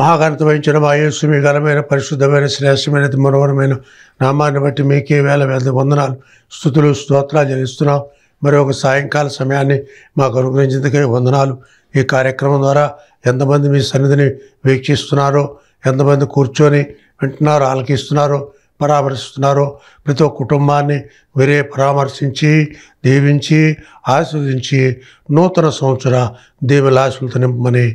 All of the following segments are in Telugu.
మహాఘనత వహించిన మా మీ ఘనమైన పరిశుద్ధమైన శ్రేష్టమైన మనోహరమైన నామాన్ని బట్టి మీకే వేల వేల వందనాలు స్థుతులు స్తోత్రాలు జరిస్తున్నాం మరి ఒక సాయంకాల సమయాన్ని మాకు అనుగ్రహించేందుకే వందనాలు ఈ కార్యక్రమం ద్వారా ఎంతమంది మీ సన్నిధిని వీక్షిస్తున్నారో ఎంతమంది కూర్చొని వింటున్నారో ఆలకిస్తున్నారో పరామర్శిస్తున్నారో ప్రతి ఒక్క కుటుంబాన్ని మీరే పరామర్శించి దీవించి ఆశీర్వదించి నూతన సంవత్సర దీవెలాశులతో నింపమని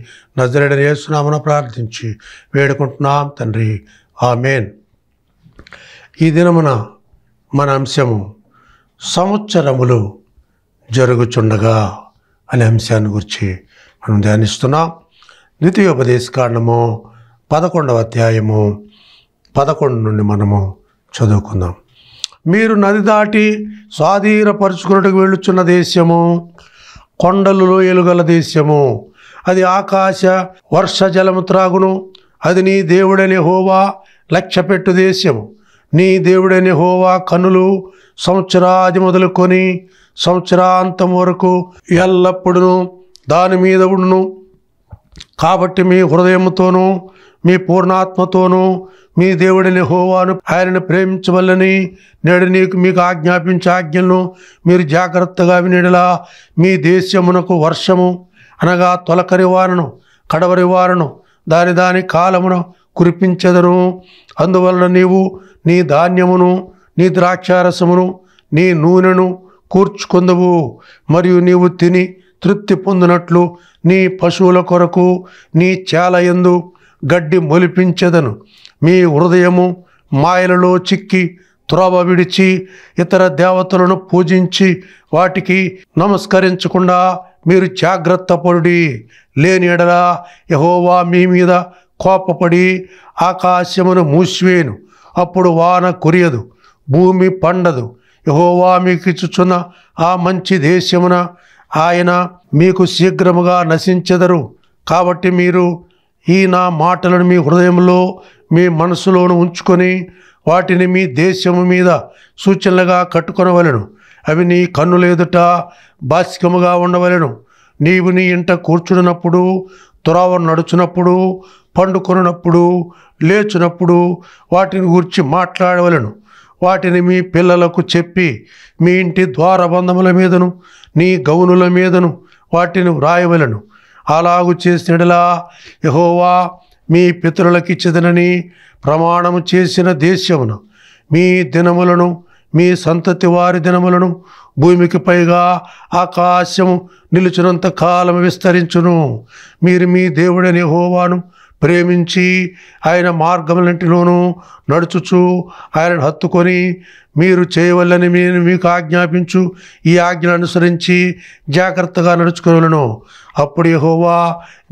నజరేడ చేస్తున్నామని ప్రార్థించి వేడుకుంటున్నాం తండ్రి ఆ మేన్ ఈ దినమున మన అంశము సంవత్సరములు జరుగుచుండగా అనే అంశాన్ని గురించి మనం ధ్యానిస్తున్నాం ద్వితీయోపదేశ కాండము పదకొండవ అధ్యాయము పదకొండు నుండి మనము చదువుకుందాం మీరు నది దాటి స్వాధీనపరుచుకున్నట్టుకు వెళ్ళుచున్న దేశము కొండలు లోయలు గల దేశము అది ఆకాశ వర్ష జలము త్రాగును అది నీ దేవుడని హోవా లక్ష్యపెట్టు దేశము నీ దేవుడని హోవా కనులు సంవత్సరాది మొదలుకొని సంవత్సరాంతం వరకు ఎల్లప్పుడూ దాని మీద ఉండును కాబట్టి మీ హృదయముతోనూ మీ పూర్ణాత్మతోనూ మీ దేవుడిని హోవాను ఆయనను ప్రేమించవల్లని నేడు నీకు మీకు ఆజ్ఞాపించే ఆజ్ఞలను మీరు జాగ్రత్తగా వినేలా మీ దేశమునకు వర్షము అనగా తొలకరి వారను కడవరి వారను దాని దాని కాలమును కురిపించదను అందువలన నీవు నీ ధాన్యమును నీ ద్రాక్షారసమును నీ నూనెను కూర్చుకుందవు మరియు నీవు తిని తృప్తి పొందినట్లు నీ పశువుల కొరకు నీ చేలయందు గడ్డి మొలిపించెదను మీ హృదయము మాయలలో చిక్కి త్రోభ విడిచి ఇతర దేవతలను పూజించి వాటికి నమస్కరించకుండా మీరు జాగ్రత్త పడి లేని ఎడలా యహోవా మీ మీద కోపపడి ఆకాశమును మూసివేను అప్పుడు వాన కురియదు భూమి పండదు యహోవా మీకు ఇచ్చుచున్న ఆ మంచి దేశమున ఆయన మీకు శీఘ్రముగా నశించెదరు కాబట్టి మీరు ఈ నా మాటలను మీ హృదయంలో మీ మనసులోను ఉంచుకొని వాటిని మీ దేశము మీద సూచనలుగా కట్టుకొనవలను అవి నీ ఎదుట బాస్కముగా ఉండవలను నీవు నీ ఇంట కూర్చున్నప్పుడు తురావ నడుచునప్పుడు పండుకొనున్నప్పుడు లేచినప్పుడు వాటిని గురించి మాట్లాడవలను వాటిని మీ పిల్లలకు చెప్పి మీ ఇంటి ద్వారబంధముల మీదను నీ గౌనుల మీదను వాటిని వ్రాయవలను అలాగు చేసినడలా యహోవా మీ చెదనని ప్రమాణము చేసిన దేశమును మీ దినములను మీ సంతతి వారి దినములను భూమికి పైగా ఆకాశము నిలుచునంత కాలం విస్తరించును మీరు మీ దేవుడని హోవాను ప్రేమించి ఆయన మార్గములంటిలోనూ నడుచుచు ఆయన హత్తుకొని మీరు చేయవల్లని నేను మీకు ఆజ్ఞాపించు ఈ ఆజ్ఞను అనుసరించి జాగ్రత్తగా నడుచుకోవలను అప్పుడు యహోవా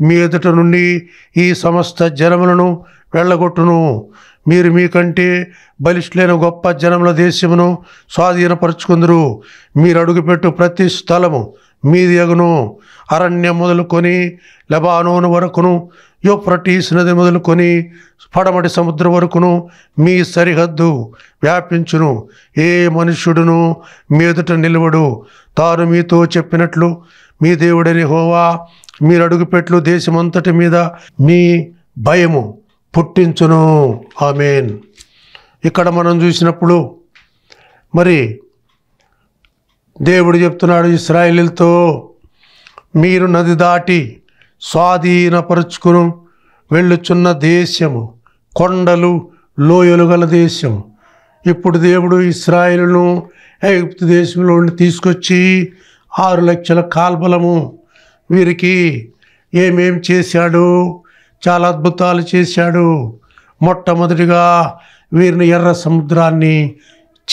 మీ ఎదుట నుండి ఈ సమస్త జనములను వెళ్ళగొట్టును మీరు మీకంటే బలిష్ఠులైన గొప్ప జనముల దేశమును స్వాధీనపరుచుకుందరు మీరు అడుగుపెట్టు ప్రతి స్థలము మీది ఎగును అరణ్యం మొదలుకొని లెబానోను వరకును యూఫ్రటీస్ నది మొదలుకొని పడమటి సముద్రం వరకును మీ సరిహద్దు వ్యాపించును ఏ మనుష్యుడును మీ ఎదుట నిలవడు తాను మీతో చెప్పినట్లు మీ దేవుడని హోవా మీరు అడుగుపెట్లు దేశమంతటి మీద మీ భయము పుట్టించును ఆమెన్ ఇక్కడ మనం చూసినప్పుడు మరి దేవుడు చెప్తున్నాడు ఇస్రాయిల్తో మీరు నది దాటి స్వాధీనపరుచుకును వెళ్ళుచున్న దేశము కొండలు లోయలు గల దేశము ఇప్పుడు దేవుడు ఇస్రాయిల్ను ఐగుప్తు దేశంలో తీసుకొచ్చి ఆరు లక్షల కాల్బలము వీరికి ఏమేం చేశాడు చాలా అద్భుతాలు చేశాడు మొట్టమొదటిగా వీరిని ఎర్ర సముద్రాన్ని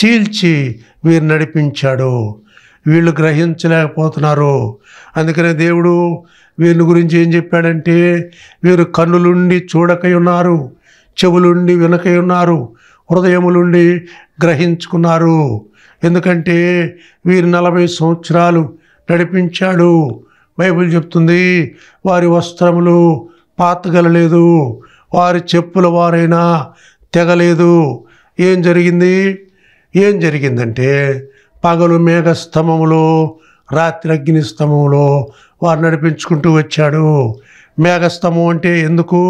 చీల్చి వీరు నడిపించాడు వీళ్ళు గ్రహించలేకపోతున్నారు అందుకనే దేవుడు వీళ్ళ గురించి ఏం చెప్పాడంటే వీరు కన్నులుండి చూడకై ఉన్నారు చెవులుండి వినకై ఉన్నారు హృదయములుండి గ్రహించుకున్నారు ఎందుకంటే వీరు నలభై సంవత్సరాలు నడిపించాడు బైబిల్ చెప్తుంది వారి వస్త్రములు పాతగలలేదు వారి చెప్పుల వారైనా తెగలేదు ఏం జరిగింది ఏం జరిగిందంటే పగలు మేఘ స్తంభములో రాత్రి అగ్ని స్తంభములో వారు నడిపించుకుంటూ వచ్చాడు మేఘస్తము అంటే ఎందుకు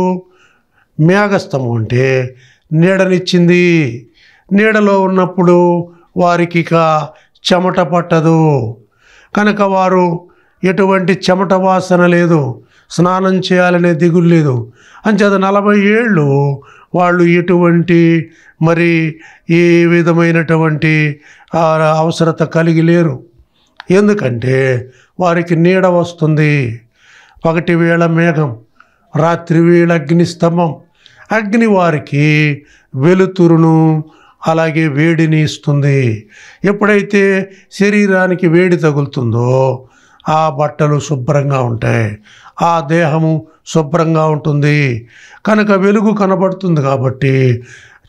మేఘస్తము అంటే నీడనిచ్చింది నీడలో ఉన్నప్పుడు వారికి ఇక చెమట పట్టదు కనుక వారు ఎటువంటి చెమట వాసన లేదు స్నానం చేయాలనే దిగులు లేదు అంచేత నలభై ఏళ్ళు వాళ్ళు ఎటువంటి మరి ఏ విధమైనటువంటి అవసరత కలిగి లేరు ఎందుకంటే వారికి నీడ వస్తుంది ఒకటి వేళ మేఘం రాత్రి వేళ అగ్నిస్తంభం అగ్ని వారికి వెలుతురును అలాగే వేడిని ఇస్తుంది ఎప్పుడైతే శరీరానికి వేడి తగులుతుందో ఆ బట్టలు శుభ్రంగా ఉంటాయి ఆ దేహము శుభ్రంగా ఉంటుంది కనుక వెలుగు కనబడుతుంది కాబట్టి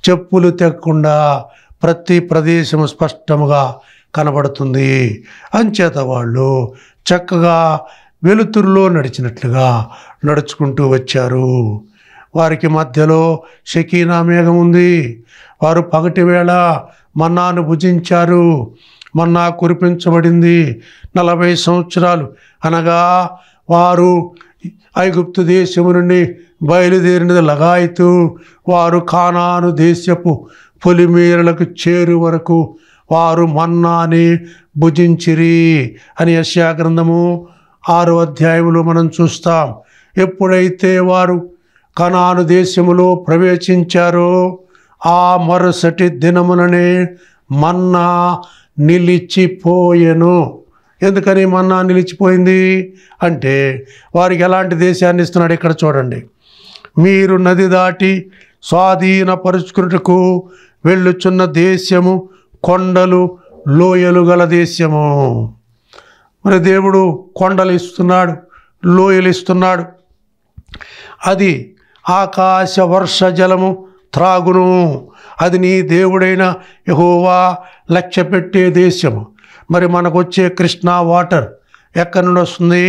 చెప్పులు తెగకుండా ప్రతి ప్రదేశము స్పష్టముగా కనబడుతుంది అంచేత వాళ్ళు చక్కగా వెలుతురులో నడిచినట్లుగా నడుచుకుంటూ వచ్చారు వారికి మధ్యలో షకీనా మేఘం ఉంది వారు పగటి వేళ మన్నాను భుజించారు మన్నా కురిపించబడింది నలభై సంవత్సరాలు అనగా వారు ఐగుప్తు దేశము నుండి బయలుదేరినది లగాయితూ వారు కానాను దేశపు పొలిమీరలకు చేరు వరకు వారు మన్నాని భుజించిరి అని గ్రంథము ఆరో అధ్యాయంలో మనం చూస్తాం ఎప్పుడైతే వారు కణాను దేశములో ప్రవేశించారో ఆ మరుసటి దినముననే మన్నా నిలిచిపోయెను ఎందుకని మన్నా నిలిచిపోయింది అంటే వారికి ఎలాంటి దేశాన్ని ఇస్తున్నాడు ఇక్కడ చూడండి మీరు నది దాటి స్వాధీనపరుచుకున్నటకు వెళ్ళుచున్న దేశము కొండలు లోయలు గల దేశము మరి దేవుడు కొండలు ఇస్తున్నాడు లోయలు ఇస్తున్నాడు అది ఆకాశ వర్ష జలము త్రాగును అది నీ దేవుడైన యహోవా లక్ష్య పెట్టే దేశము మరి మనకొచ్చే కృష్ణా వాటర్ ఎక్కడి నుండి వస్తుంది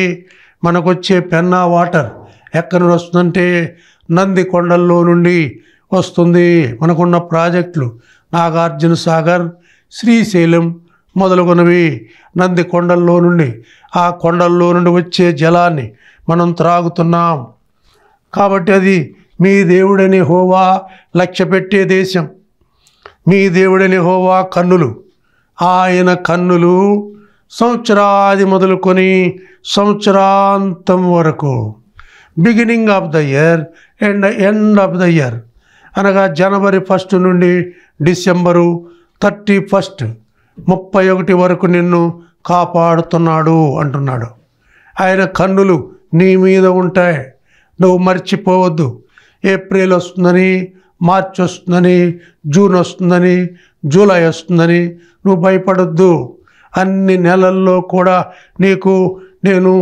మనకొచ్చే పెన్నా వాటర్ ఎక్కడి నుండి వస్తుందంటే నంది కొండల్లో నుండి వస్తుంది మనకున్న ప్రాజెక్టులు నాగార్జున సాగర్ శ్రీశైలం మొదలగునవి నంది కొండల్లో నుండి ఆ కొండల్లో నుండి వచ్చే జలాన్ని మనం త్రాగుతున్నాం కాబట్టి అది మీ దేవుడని హోవా లక్ష్య పెట్టే దేశం మీ దేవుడని హోవా కన్నులు ఆయన కన్నులు సంవత్సరాది మొదలుకొని సంవత్సరాంతం వరకు beginning of the year and end of the year అనగా జనవరి ఫస్ట్ నుండి డిసెంబరు థర్టీ ఫస్ట్ ముప్పై ఒకటి వరకు నిన్ను కాపాడుతున్నాడు అంటున్నాడు ఆయన కన్నులు నీ మీద ఉంటాయి నువ్వు మర్చిపోవద్దు ఏప్రిల్ వస్తుందని మార్చ్ వస్తుందని జూన్ వస్తుందని జూలై వస్తుందని నువ్వు భయపడొద్దు అన్ని నెలల్లో కూడా నీకు నేను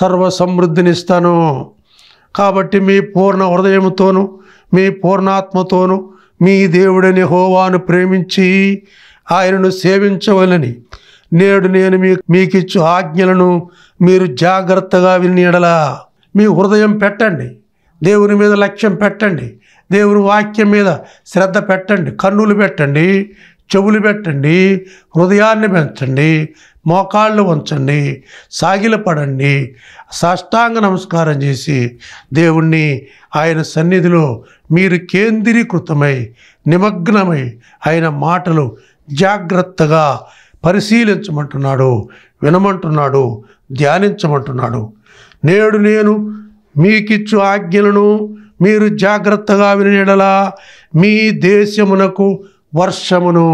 సర్వ సమృద్ధినిస్తాను కాబట్టి మీ పూర్ణ హృదయంతోనూ మీ పూర్ణాత్మతోనూ మీ దేవుడని హోవాను ప్రేమించి ఆయనను సేవించవలని నేడు నేను మీ మీకిచ్చు ఆజ్ఞలను మీరు జాగ్రత్తగా వినియడలా మీ హృదయం పెట్టండి దేవుని మీద లక్ష్యం పెట్టండి దేవుని వాక్యం మీద శ్రద్ధ పెట్టండి కన్నులు పెట్టండి చెవులు పెట్టండి హృదయాన్ని పెంచండి మోకాళ్ళు ఉంచండి సాగిలపడండి సాష్టాంగ నమస్కారం చేసి దేవుణ్ణి ఆయన సన్నిధిలో మీరు కేంద్రీకృతమై నిమగ్నమై ఆయన మాటలు జాగ్రత్తగా పరిశీలించమంటున్నాడు వినమంటున్నాడు ధ్యానించమంటున్నాడు నేడు నేను మీకిచ్చు ఆజ్ఞలను మీరు జాగ్రత్తగా వినడలా మీ దేశమునకు వర్షమును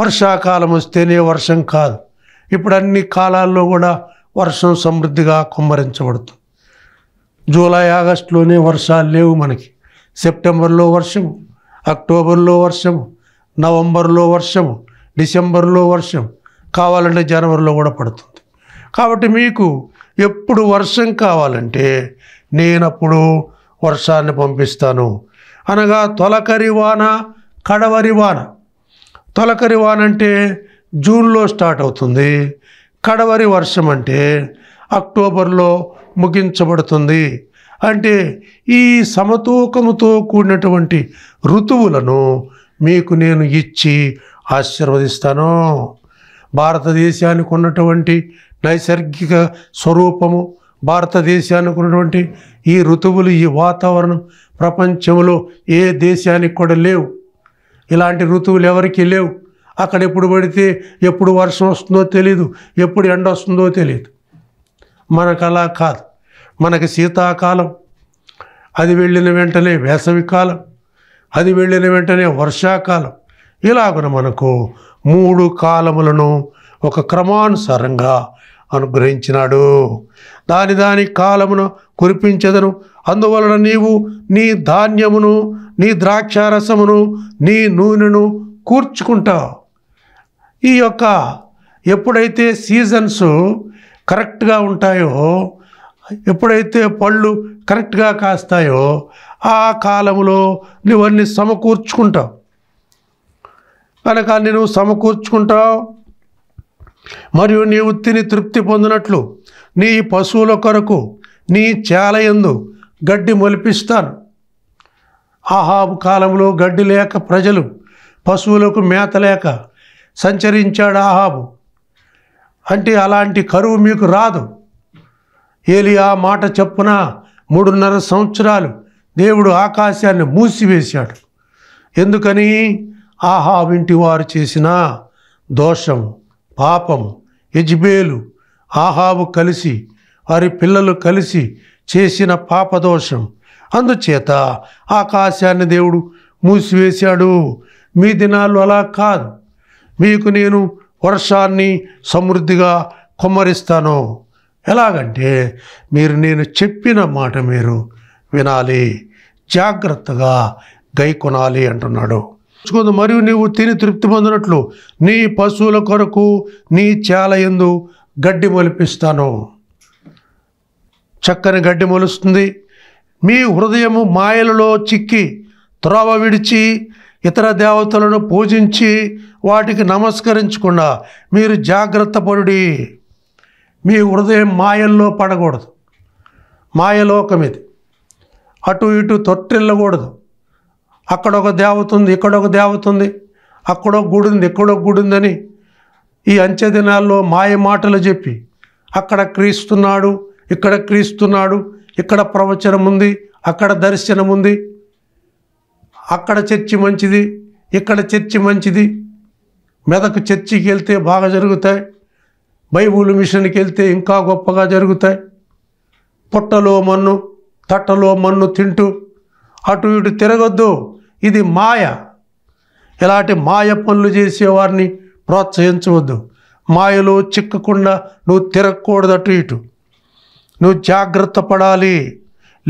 వర్షాకాలం వస్తేనే వర్షం కాదు ఇప్పుడు అన్ని కాలాల్లో కూడా వర్షం సమృద్ధిగా కుమ్మరించబడుతుంది జూలై ఆగస్టులోనే వర్షాలు లేవు మనకి సెప్టెంబర్లో వర్షము అక్టోబర్లో వర్షము నవంబర్లో వర్షము డిసెంబర్లో వర్షం కావాలంటే జనవరిలో కూడా పడుతుంది కాబట్టి మీకు ఎప్పుడు వర్షం కావాలంటే నేనప్పుడు వర్షాన్ని పంపిస్తాను అనగా తొలకరి వాన కడవరి వాన తొలకరి వానంటే జూన్లో స్టార్ట్ అవుతుంది కడవరి వర్షం అంటే అక్టోబర్లో ముగించబడుతుంది అంటే ఈ సమతూకముతో కూడినటువంటి ఋతువులను మీకు నేను ఇచ్చి ఆశీర్వదిస్తాను భారతదేశానికి ఉన్నటువంటి నైసర్గిక స్వరూపము భారతదేశానికి ఉన్నటువంటి ఈ ఋతువులు ఈ వాతావరణం ప్రపంచంలో ఏ దేశానికి కూడా లేవు ఇలాంటి ఋతువులు ఎవరికి లేవు అక్కడ ఎప్పుడు పడితే ఎప్పుడు వర్షం వస్తుందో తెలియదు ఎప్పుడు ఎండ వస్తుందో తెలియదు మనకు అలా కాదు మనకి శీతాకాలం అది వెళ్ళిన వెంటనే వేసవి కాలం అది వెళ్ళిన వెంటనే వర్షాకాలం ఇలాగున మనకు మూడు కాలములను ఒక క్రమానుసారంగా అనుగ్రహించినాడు దాని దాని కాలమును కురిపించదను అందువలన నీవు నీ ధాన్యమును నీ ద్రాక్షారసమును నీ నూనెను కూర్చుకుంటావు ఈ యొక్క ఎప్పుడైతే సీజన్స్ కరెక్ట్గా ఉంటాయో ఎప్పుడైతే పళ్ళు కరెక్ట్గా కాస్తాయో ఆ కాలంలో నువ్వన్నీ సమకూర్చుకుంటావు కనుక నేను సమకూర్చుకుంటావు మరియు నీవు తిని తృప్తి పొందినట్లు నీ పశువుల కొరకు నీ చేలయందు గడ్డి మొలిపిస్తాను ఆహాబు కాలంలో గడ్డి లేక ప్రజలు పశువులకు మేత లేక సంచరించాడు ఆహాబు అంటే అలాంటి కరువు మీకు రాదు ఏలి ఆ మాట చెప్పున మూడున్నర సంవత్సరాలు దేవుడు ఆకాశాన్ని మూసివేశాడు ఎందుకని ఇంటి వారు చేసిన దోషం పాపం యజ్బేలు ఆహాబు కలిసి వారి పిల్లలు కలిసి చేసిన పాపదోషం అందుచేత ఆకాశాన్ని దేవుడు మూసివేశాడు మీ దినాలు అలా కాదు మీకు నేను వర్షాన్ని సమృద్ధిగా కొమ్మరిస్తాను ఎలాగంటే మీరు నేను చెప్పిన మాట మీరు వినాలి జాగ్రత్తగా గై కొనాలి అంటున్నాడు మరియు నీవు తిని తృప్తి పొందినట్లు నీ పశువుల కొరకు నీ చాల ఎందు గడ్డి మొలిపిస్తాను చక్కని గడ్డి మొలుస్తుంది మీ హృదయము మాయలలో చిక్కి త్రోవ విడిచి ఇతర దేవతలను పూజించి వాటికి నమస్కరించకుండా మీరు జాగ్రత్త పడుడి మీ హృదయం మాయల్లో పడకూడదు మాయలోకం ఇది అటు ఇటు తొట్టిల్లకూడదు అక్కడ ఒక దేవత ఉంది ఇక్కడ ఒక దేవత ఉంది అక్కడో గుడి ఉంది ఎక్కడో గుడి ఉందని ఈ అంచె దినాల్లో మాయ మాటలు చెప్పి అక్కడ క్రీస్తున్నాడు ఇక్కడ క్రీస్తున్నాడు ఇక్కడ ప్రవచనం ఉంది అక్కడ దర్శనం ఉంది అక్కడ చర్చి మంచిది ఇక్కడ చర్చి మంచిది మెదకు చర్చికి వెళ్తే బాగా జరుగుతాయి బైబుల్ మిషన్కి వెళ్తే ఇంకా గొప్పగా జరుగుతాయి పొట్టలో మన్ను తట్టలో మన్ను తింటూ అటు ఇటు తిరగొద్దు ఇది మాయ ఇలాంటి మాయ పనులు చేసేవారిని ప్రోత్సహించవద్దు మాయలో చిక్కకుండా నువ్వు తిరగకూడదు అటు ఇటు నువ్వు జాగ్రత్త పడాలి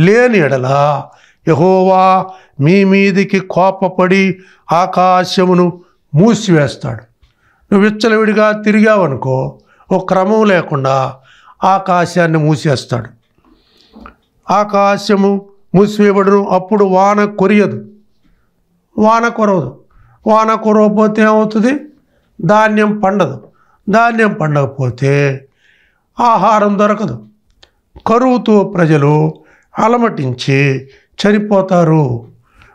లేని ఎడలా యహోవా మీ మీదికి కోపపడి ఆకాశమును మూసివేస్తాడు నువ్వు విచ్చలవిడిగా తిరిగావనుకో ఓ క్రమం లేకుండా ఆకాశాన్ని మూసేస్తాడు ఆకాశము మూసివేయబడును అప్పుడు వాన కొరియదు వాన కొరవదు వాన కొరవపోతే ఏమవుతుంది ధాన్యం పండదు ధాన్యం పండకపోతే ఆహారం దొరకదు కరువుతో ప్రజలు అలమటించి చనిపోతారు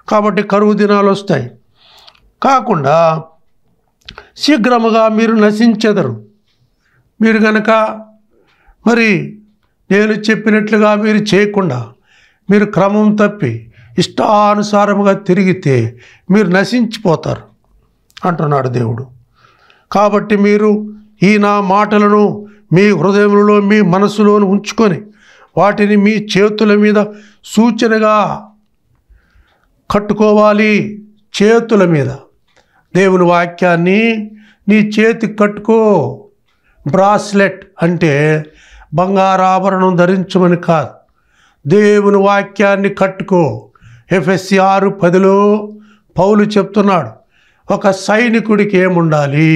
కాబట్టి కరువు దినాలు వస్తాయి కాకుండా శీఘ్రముగా మీరు నశించెదరు మీరు కనుక మరి నేను చెప్పినట్లుగా మీరు చేయకుండా మీరు క్రమం తప్పి ఇష్టానుసారముగా తిరిగితే మీరు నశించిపోతారు అంటున్నాడు దేవుడు కాబట్టి మీరు ఈ నా మాటలను మీ హృదయంలో మీ మనసులోను ఉంచుకొని వాటిని మీ చేతుల మీద సూచనగా కట్టుకోవాలి చేతుల మీద దేవుని వాక్యాన్ని నీ చేతి కట్టుకో బ్రాస్లెట్ అంటే బంగారాభరణం ధరించమని కాదు దేవుని వాక్యాన్ని కట్టుకో ఎఫ్ఎస్సి ఆరు పదిలో పౌలు చెప్తున్నాడు ఒక సైనికుడికి ఏముండాలి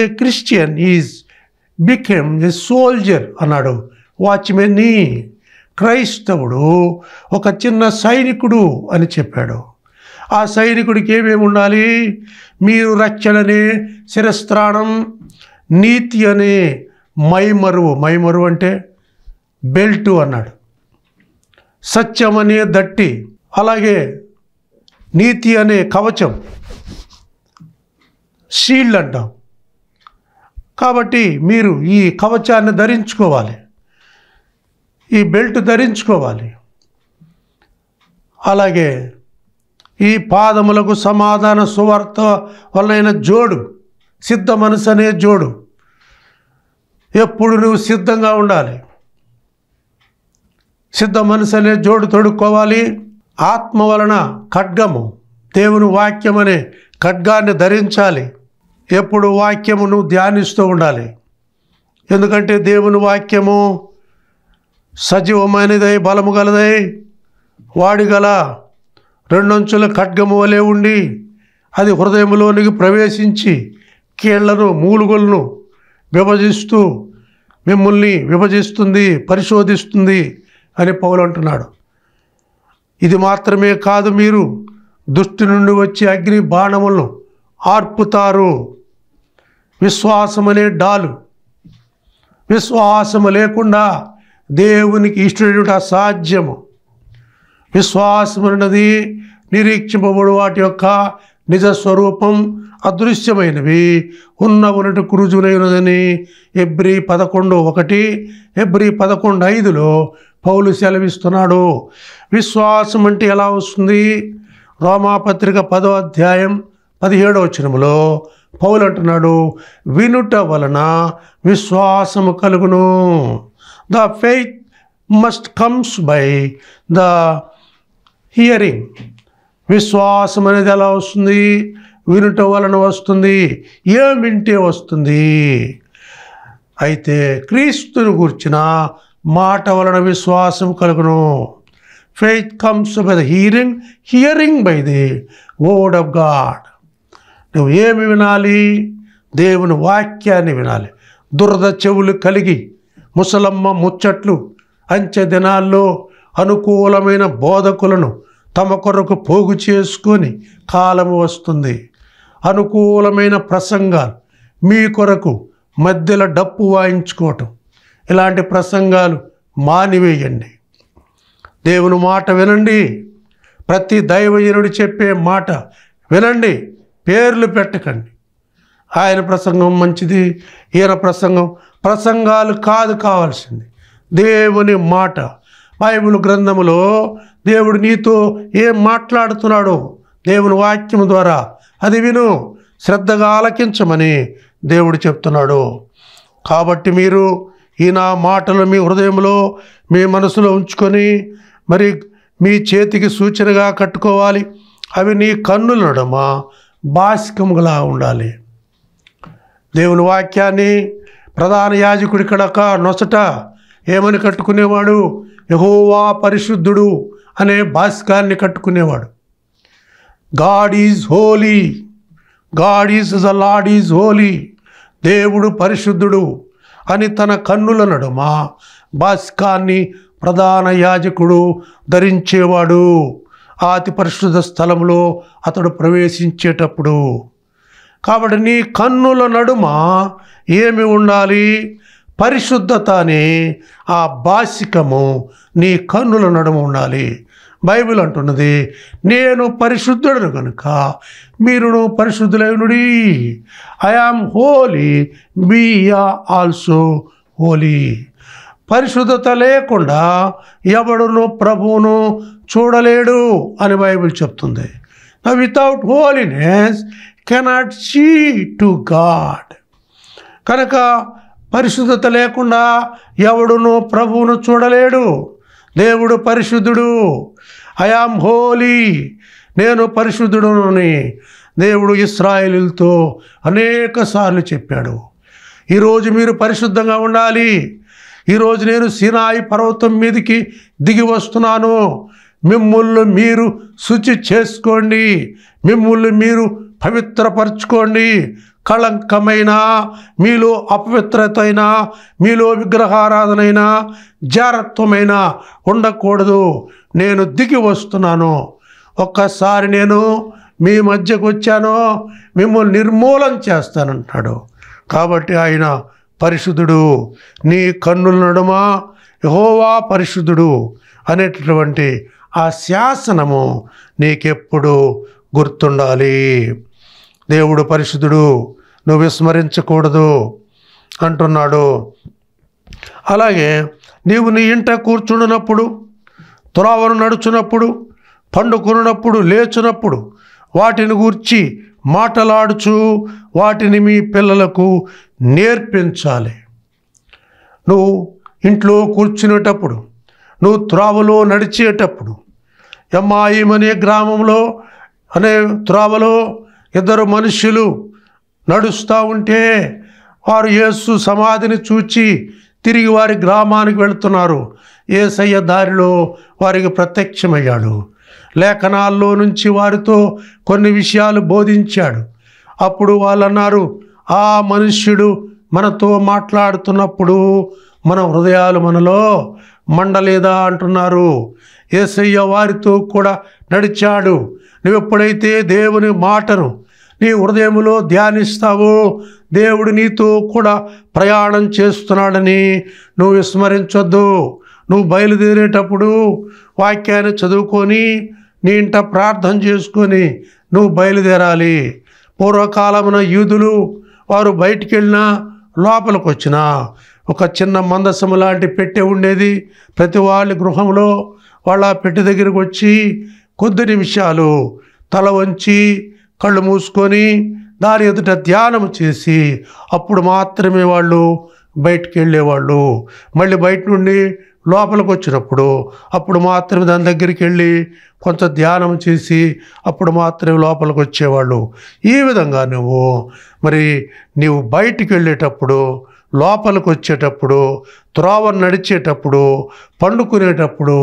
a Christian is became a soldier అన్నాడు వాచ్మెన్ని క్రైస్తవుడు ఒక చిన్న సైనికుడు అని చెప్పాడు ఆ సైనికుడికి ఏమేమి ఉండాలి మీరు రక్షణనే శిరస్త్రాణం నీతి అనే మైమరువు మైమరువు అంటే బెల్టు అన్నాడు సత్యం అనే దట్టి అలాగే నీతి అనే కవచం షీల్డ్ అంటాం కాబట్టి మీరు ఈ కవచాన్ని ధరించుకోవాలి ఈ బెల్ట్ ధరించుకోవాలి అలాగే ఈ పాదములకు సమాధాన సువార్త వలన జోడు సిద్ధ మనసు అనే జోడు ఎప్పుడు నువ్వు సిద్ధంగా ఉండాలి సిద్ధ మనసు అనే జోడు తొడుక్కోవాలి ఆత్మ వలన ఖడ్గము దేవుని వాక్యం అనే ఖడ్గాన్ని ధరించాలి ఎప్పుడు వాక్యము నువ్వు ధ్యానిస్తూ ఉండాలి ఎందుకంటే దేవుని వాక్యము సజీవమైనదై బలము గలదై గల రెండొంచుల ఖడ్గము వలె ఉండి అది హృదయంలోనికి ప్రవేశించి కీళ్లను మూలుగులను విభజిస్తూ మిమ్మల్ని విభజిస్తుంది పరిశోధిస్తుంది అని పౌలు అంటున్నాడు ఇది మాత్రమే కాదు మీరు దుష్టి నుండి వచ్చే అగ్ని బాణములను ఆర్పుతారు విశ్వాసమనే డాలు విశ్వాసము లేకుండా దేవునికి ఇష్టడు అసాధ్యము విశ్వాసమున్నది నిరీక్షింపబడు వాటి యొక్క నిజ స్వరూపం అదృశ్యమైనవి ఉన్న ఉన్నటుకు రుజువులైనదని ఎబ్రి పదకొండు ఒకటి ఎబ్రి పదకొండు ఐదులో పౌలు సెలవిస్తున్నాడు విశ్వాసం అంటే ఎలా వస్తుంది రోమాపత్రిక పదో అధ్యాయం పదిహేడో వచనంలో పౌలు అంటున్నాడు వినుట వలన విశ్వాసము కలుగును the faith must comes by the hearing విశ్వాసం అనేది ఎలా వస్తుంది వినుట వలన వస్తుంది ఏం వింటే వస్తుంది అయితే క్రీస్తుని కూర్చిన మాట వలన విశ్వాసం కలుగును faith comes by the hearing hearing by the word of God నువ్వు ఏమి వినాలి దేవుని వాక్యాన్ని వినాలి దురద చెవులు కలిగి ముసలమ్మ ముచ్చట్లు అంచె దినాల్లో అనుకూలమైన బోధకులను తమ కొరకు పోగు చేసుకొని కాలం వస్తుంది అనుకూలమైన ప్రసంగాలు మీ కొరకు మధ్యలో డప్పు వాయించుకోవటం ఇలాంటి ప్రసంగాలు మానివేయండి దేవుని మాట వినండి ప్రతి దైవజనుడు చెప్పే మాట వినండి పేర్లు పెట్టకండి ఆయన ప్రసంగం మంచిది ఈయన ప్రసంగం ప్రసంగాలు కాదు కావాల్సింది దేవుని మాట బైబిల్ గ్రంథములో దేవుడు నీతో ఏం మాట్లాడుతున్నాడో దేవుని వాక్యం ద్వారా అది విను శ్రద్ధగా ఆలకించమని దేవుడు చెప్తున్నాడు కాబట్టి మీరు ఈ నా మాటలు మీ హృదయంలో మీ మనసులో ఉంచుకొని మరి మీ చేతికి సూచనగా కట్టుకోవాలి అవి నీ కన్నులడమా బాసికములా ఉండాలి దేవుని వాక్యాన్ని ప్రధాన యాజకుడి కడక నొసట ఏమని కట్టుకునేవాడు యహోవా పరిశుద్ధుడు అనే భాస్కాన్ని కట్టుకునేవాడు God is holy God is the lord is holy దేవుడు పరిశుద్ధుడు అని తన కన్నుల నడుమ భాస్కాన్ని ప్రధాన యాజకుడు ధరించేవాడు ఆతి పరిశుద్ధ స్థలంలో అతడు ప్రవేశించేటప్పుడు కాబట్టి నీ కన్నుల నడుమ ఏమి ఉండాలి పరిశుద్ధత అనే ఆ బాసికము నీ కన్నుల నడుమ ఉండాలి బైబిల్ అంటున్నది నేను పరిశుద్ధుడను కనుక మీరును పరిశుద్ధులైనడి I am holy be also holy పరిశుద్ధత లేకుండా ఎవడును ప్రభువును చూడలేడు అని బైబిల్ చెప్తుంది without holiness cannot see to God కనుక పరిశుద్ధత లేకుండా ఎవడును ప్రభువును చూడలేడు దేవుడు పరిశుద్ధుడు ఐఆమ్ హోలీ నేను పరిశుద్ధుడుని దేవుడు ఇస్రాయిలుతో అనేక సార్లు చెప్పాడు ఈరోజు మీరు పరిశుద్ధంగా ఉండాలి ఈరోజు నేను సినాయి పర్వతం మీదకి దిగి వస్తున్నాను మిమ్ముళ్ళు మీరు శుచి చేసుకోండి మిమ్ముళ్ళు మీరు పవిత్రపరచుకోండి కళంకమైన మీలో అపవిత్రతైనా మీలో విగ్రహారాధనైనా జారత్వమైనా ఉండకూడదు నేను దిగి వస్తున్నాను ఒక్కసారి నేను మీ మధ్యకు వచ్చానో మిమ్మల్ని నిర్మూలం చేస్తానంటాడు కాబట్టి ఆయన పరిశుద్ధుడు నీ కన్నుల నడుమ యహోవా పరిశుద్ధుడు అనేటటువంటి ఆ శాసనము నీకెప్పుడు గుర్తుండాలి దేవుడు పరిశుద్ధుడు నువ్వు విస్మరించకూడదు అంటున్నాడు అలాగే నీవు నీ ఇంట కూర్చున్నప్పుడు తురావను నడుచున్నప్పుడు పండుకున్నప్పుడు లేచినప్పుడు వాటిని గూర్చి మాటలాడుచు వాటిని మీ పిల్లలకు నేర్పించాలి నువ్వు ఇంట్లో కూర్చునేటప్పుడు నువ్వు త్రావలో నడిచేటప్పుడు ఎమ్మాయిమనే గ్రామంలో అనే త్రావలో ఇద్దరు మనుషులు నడుస్తూ ఉంటే వారు యేసు సమాధిని చూచి తిరిగి వారి గ్రామానికి వెళుతున్నారు ఏసయ్య దారిలో వారికి ప్రత్యక్షమయ్యాడు లేఖనాల్లో నుంచి వారితో కొన్ని విషయాలు బోధించాడు అప్పుడు వాళ్ళన్నారు ఆ మనుష్యుడు మనతో మాట్లాడుతున్నప్పుడు మన హృదయాలు మనలో మండలేదా అంటున్నారు ఏసయ్య వారితో కూడా నడిచాడు నువ్వెప్పుడైతే దేవుని మాటను నీ హృదయములో ధ్యానిస్తావు దేవుడు నీతో కూడా ప్రయాణం చేస్తున్నాడని నువ్వు విస్మరించొద్దు నువ్వు బయలుదేరేటప్పుడు వాక్యాన్ని చదువుకొని నీ ఇంట ప్రార్థన చేసుకొని నువ్వు బయలుదేరాలి పూర్వకాలమున యూదులు వారు బయటికి వెళ్ళినా లోపలికి వచ్చినా ఒక చిన్న మందసము లాంటి పెట్టె ఉండేది ప్రతి వాళ్ళ గృహంలో వాళ్ళ పెట్టె దగ్గరికి వచ్చి కొద్ది నిమిషాలు తల వంచి కళ్ళు మూసుకొని దాని ఎదుట ధ్యానం చేసి అప్పుడు మాత్రమే వాళ్ళు బయటికి వెళ్ళేవాళ్ళు మళ్ళీ బయట నుండి లోపలికి వచ్చినప్పుడు అప్పుడు మాత్రమే దాని దగ్గరికి వెళ్ళి కొంత ధ్యానం చేసి అప్పుడు మాత్రమే లోపలికి వచ్చేవాళ్ళు ఈ విధంగా నువ్వు మరి నీవు బయటికి వెళ్ళేటప్పుడు లోపలికి వచ్చేటప్పుడు త్రోవ నడిచేటప్పుడు పండుకునేటప్పుడు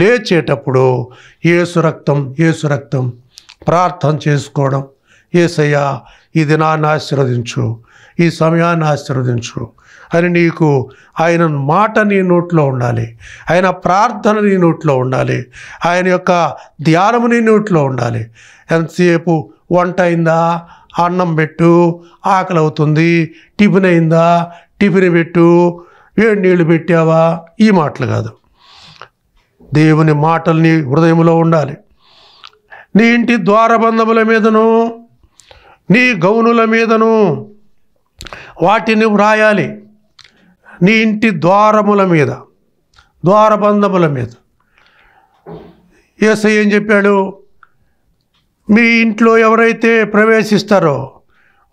లేచేటప్పుడు ఏసు రక్తం ఏసు రక్తం ప్రార్థన చేసుకోవడం ఏసయ్యా ఈ దినాన్ని ఆశీర్వదించు ఈ సమయాన్ని ఆశీర్వదించు అని నీకు ఆయన మాట నీ నోట్లో ఉండాలి ఆయన ప్రార్థన నీ నోట్లో ఉండాలి ఆయన యొక్క ధ్యానము నీ నోట్లో ఉండాలి ఎంతసేపు వంట అయిందా అన్నం పెట్టు ఆకలి అవుతుంది టిఫిన్ అయిందా టిఫిన్ పెట్టు వేడి నీళ్ళు పెట్టావా ఈ మాటలు కాదు దేవుని మాటల్ని హృదయంలో ఉండాలి నీ ఇంటి ద్వారబంధముల మీదను నీ గౌనుల మీదను వాటిని వ్రాయాలి నీ ఇంటి ద్వారముల మీద ద్వారబంధముల మీద ఏసై ఏం చెప్పాడు మీ ఇంట్లో ఎవరైతే ప్రవేశిస్తారో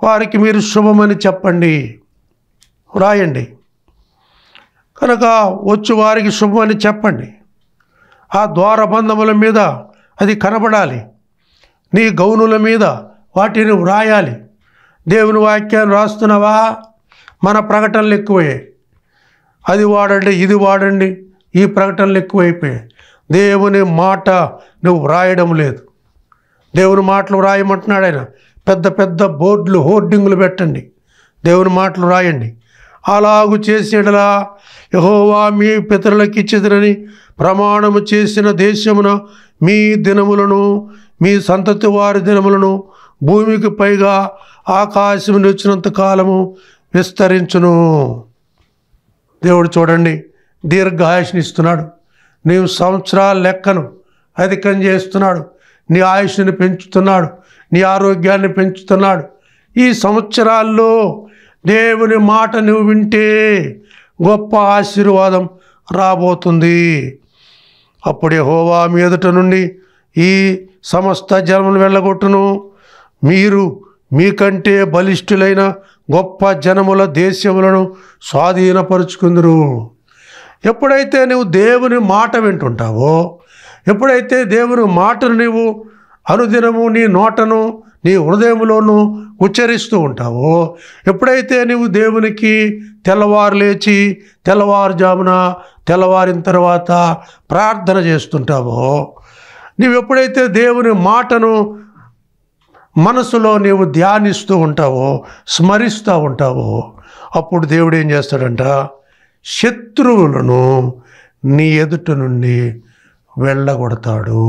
వారికి మీరు శుభమని చెప్పండి వ్రాయండి కనుక వచ్చి వారికి శుభమని చెప్పండి ఆ ద్వారబంధముల మీద అది కనబడాలి నీ గౌనుల మీద వాటిని వ్రాయాలి దేవుని వాక్యాన్ని రాస్తున్నావా మన ప్రకటనలు ఎక్కువయ్యాయి అది వాడండి ఇది వాడండి ఈ ప్రకటనలు ఎక్కువైపోయాయి దేవుని మాట నువ్వు వ్రాయడం లేదు దేవుని మాటలు వ్రాయమంటున్నాడు ఆయన పెద్ద పెద్ద బోర్డులు హోర్డింగులు పెట్టండి దేవుని మాటలు రాయండి అలాగు చేసినలా యహోవా మీ పితరులకి ఇచ్చిదనని ప్రమాణము చేసిన దేశమున మీ దినములను మీ సంతతి వారి దినములను భూమికి పైగా ఆకాశం నిచ్చినంత కాలము విస్తరించును దేవుడు చూడండి ఇస్తున్నాడు నీవు సంవత్సరాల లెక్కను అధికం చేస్తున్నాడు నీ ఆయుష్ని పెంచుతున్నాడు నీ ఆరోగ్యాన్ని పెంచుతున్నాడు ఈ సంవత్సరాల్లో దేవుని మాట నువ్వు వింటే గొప్ప ఆశీర్వాదం రాబోతుంది అప్పుడే హోవా మీదట నుండి ఈ సమస్త జనములు వెళ్ళగొట్టును మీరు మీకంటే బలిష్ఠులైన గొప్ప జనముల దేశములను స్వాధీనపరుచుకుందరు ఎప్పుడైతే నువ్వు దేవుని మాట వింటుంటావో ఎప్పుడైతే దేవుని మాటను నీవు అనుదినము నీ నోటను నీ హృదయంలోనూ ఉచ్చరిస్తూ ఉంటావో ఎప్పుడైతే నువ్వు దేవునికి తెల్లవారు లేచి తెల్లవారుజామున తెల్లవారిన తర్వాత ప్రార్థన చేస్తుంటావో నీవెప్పుడైతే దేవుని మాటను మనసులో నీవు ధ్యానిస్తూ ఉంటావో స్మరిస్తూ ఉంటావో అప్పుడు దేవుడు ఏం చేస్తాడంట శత్రువులను నీ ఎదుట నుండి వెళ్ళగొడతాడు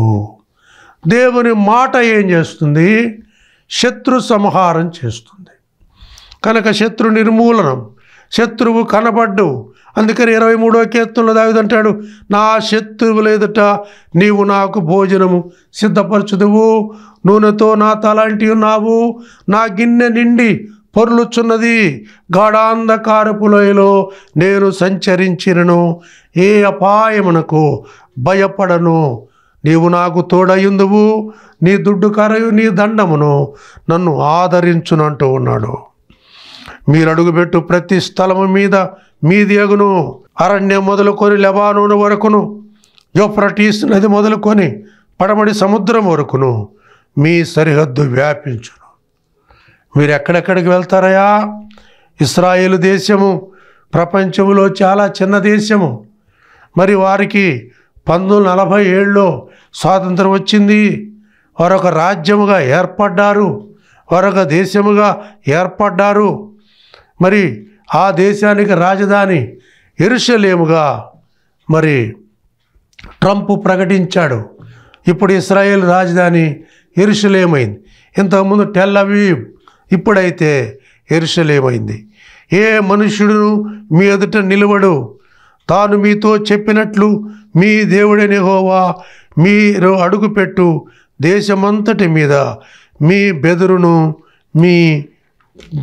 దేవుని మాట ఏం చేస్తుంది శత్రు సంహారం చేస్తుంది కనుక శత్రు నిర్మూలనం శత్రువు కనబడ్డు అందుకని ఇరవై మూడో కీర్తనలో దావిదంటాడు నా శత్రువు లేదట నీవు నాకు భోజనము సిద్ధపరచుదువు నూనెతో నా తలాంటి ఉన్నావు నా గిన్నె నిండి పొర్లుచున్నది గాఢాంధకారపులోయలో నేను సంచరించినను ఏ అపాయమునకు భయపడను నీవు నాకు తోడయుందువు నీ దుడ్డు కరయు నీ దండమును నన్ను ఆదరించునంటూ ఉన్నాడు మీరు అడుగుపెట్టు ప్రతి స్థలము మీద మీది ఎగును అరణ్యం మొదలుకొని లెబానోను వరకును యోఫ్రటీస్ నది మొదలుకొని పడమడి సముద్రం వరకును మీ సరిహద్దు వ్యాపించును మీరు ఎక్కడెక్కడికి వెళ్తారయా ఇస్రాయేల్ దేశము ప్రపంచంలో చాలా చిన్న దేశము మరి వారికి పంతొమ్మిది నలభై ఏళ్ళలో స్వాతంత్రం వచ్చింది వారొక రాజ్యముగా ఏర్పడ్డారు వారొక దేశముగా ఏర్పడ్డారు మరి ఆ దేశానికి రాజధాని ఎరుషలేముగా మరి ట్రంప్ ప్రకటించాడు ఇప్పుడు ఇస్రాయేల్ రాజధాని ఎరుషలేమైంది ఇంతకుముందు టెల్ అవీవ్ ఇప్పుడైతే ఎరుషలేమైంది ఏ మనుషుడు మీ ఎదుట నిలబడు తాను మీతో చెప్పినట్లు మీ దేవుడని హోవా మీరు అడుగుపెట్టు దేశమంతటి మీద మీ బెదురును మీ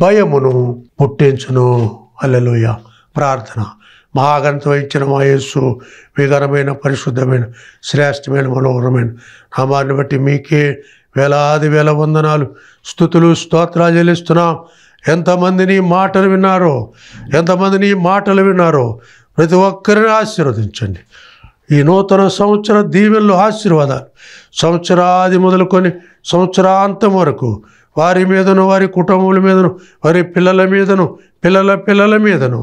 భయమును పుట్టించును అల్లెలుయ ప్రార్థన మహాగంతో ఇచ్చిన మా యేసు విఘనమైన పరిశుద్ధమైన శ్రేష్టమైన మనోహరమైన నామాన్ని బట్టి మీకే వేలాది వేల వందనాలు స్థుతులు స్తోత్రాలు చెల్లిస్తున్నాం ఎంతమందిని మాటలు విన్నారో ఎంతమందిని మాటలు విన్నారో ప్రతి ఒక్కరిని ఆశీర్వదించండి ఈ నూతన సంవత్సర దీవెళ్ళు ఆశీర్వాదాలు సంవత్సరాది మొదలుకొని సంవత్సరాంతం వరకు వారి మీదను వారి కుటుంబముల మీదను వారి పిల్లల మీదను పిల్లల పిల్లల మీదను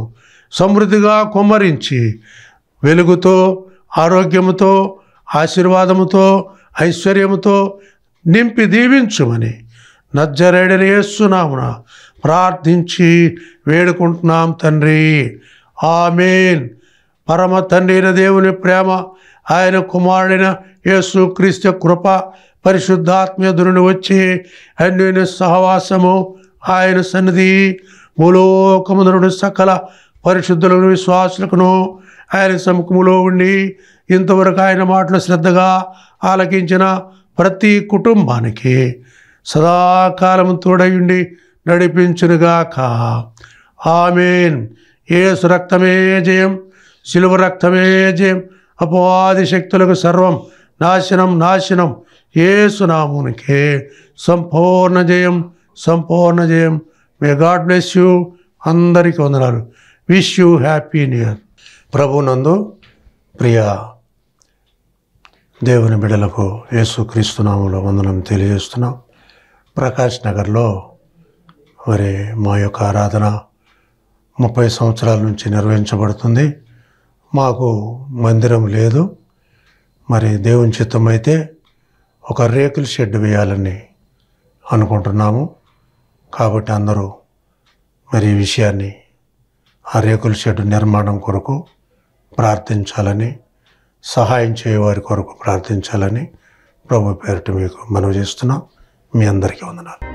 సమృద్ధిగా కుమ్మరించి వెలుగుతో ఆరోగ్యముతో ఆశీర్వాదముతో ఐశ్వర్యముతో నింపి దీవించుమని నజ్జరేడని వేస్తున్నామున ప్రార్థించి వేడుకుంటున్నాం తండ్రి ఆమెన్ పరమ అయిన దేవుని ప్రేమ ఆయన కుమారుడైన యేసు క్రీస్తు కృప పరిశుద్ధాత్మీయుని వచ్చి అన్యున సహవాసము ఆయన సన్నిధి మూలోకమునుడు సకల పరిశుద్ధులను విశ్వాసులకును ఆయన సముఖములో ఉండి ఇంతవరకు ఆయన మాటలు శ్రద్ధగా ఆలకించిన ప్రతి కుటుంబానికి సదాకాలం తోడయుండి నడిపించునుగాక ఆమెన్ ఏ సురక్తమే జయం సిలువ రక్తమే జయం అపవాది శక్తులకు సర్వం నాశనం నాశనం సునామునికే సంపూర్ణ జయం సంపూర్ణ జయం మే గాడ్ బ్లెస్ యూ అందరికీ వందనాలు wish you happy new year ప్రభునందు ప్రియ దేవుని బిడలకు క్రీస్తునాములో వందనం తెలియజేస్తున్నాం ప్రకాష్ నగర్లో మరి మా యొక్క ఆరాధన ముప్పై సంవత్సరాల నుంచి నిర్వహించబడుతుంది మాకు మందిరం లేదు మరి దేవుని చిత్తమైతే ఒక రేకుల షెడ్ వేయాలని అనుకుంటున్నాము కాబట్టి అందరూ మరి ఈ విషయాన్ని ఆ రేకుల షెడ్ నిర్మాణం కొరకు ప్రార్థించాలని సహాయం చేయవారి కొరకు ప్రార్థించాలని ప్రభు పేరిట మీకు మనవి చేస్తున్నాం మీ అందరికీ వందనాలు